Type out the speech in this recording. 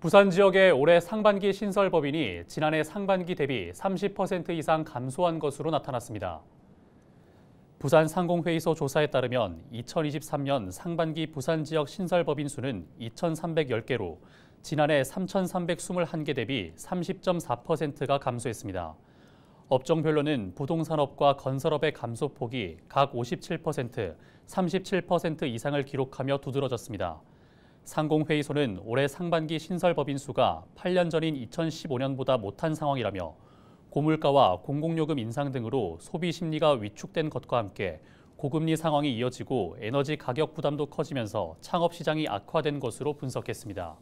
부산 지역의 올해 상반기 신설 법인이 지난해 상반기 대비 30% 이상 감소한 것으로 나타났습니다. 부산 상공회의소 조사에 따르면 2023년 상반기 부산 지역 신설 법인 수는 2,310개로 지난해 3,321개 대비 30.4%가 감소했습니다. 업종별로는 부동산업과 건설업의 감소폭이 각 57%, 37% 이상을 기록하며 두드러졌습니다. 상공회의소는 올해 상반기 신설 법인 수가 8년 전인 2015년보다 못한 상황이라며 고물가와 공공요금 인상 등으로 소비 심리가 위축된 것과 함께 고금리 상황이 이어지고 에너지 가격 부담도 커지면서 창업 시장이 악화된 것으로 분석했습니다.